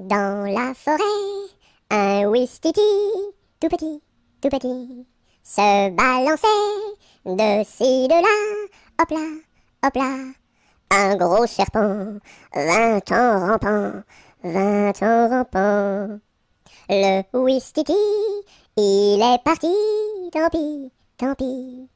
Dans la forêt, un Ouistiti, tout petit, tout petit, se balançait de ci, de là, hop là, hop là. Un gros serpent, vingt ans rampant, vingt ans rampant. Le Ouistiti, il est parti, tant pis, tant pis.